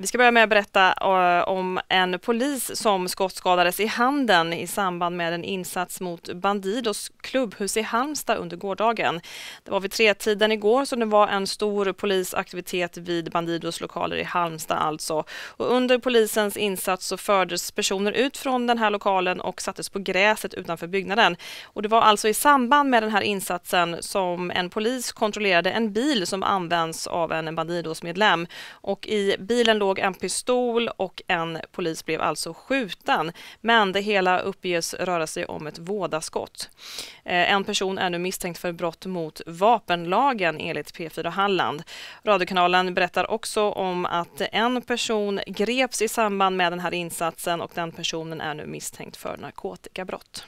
Vi ska börja med att berätta eh, om en polis som skottskadades i handen i samband med en insats mot Bandidos klubbhus i Halmstad under gårdagen. Det var vid tretiden igår som det var en stor polisaktivitet vid Bandidos lokaler i Halmstad alltså. Och under polisens insats så fördes personer ut från den här lokalen och sattes på gräset utanför byggnaden. Och det var alltså i samband med den här insatsen som en polis kontrollerade en bil som används av en Bandidos-medlem. Och i bilen låg en pistol och en polis blev alltså skjuten. Men det hela uppges röra sig om ett vådaskott. Eh, en person är nu misstänkt för brott mot vapenlagen enligt P4 Halland. Radiokanalen berättar också om att en person greps i samband med den här insatsen och den personen är nu misstänkt för narkotikabrott.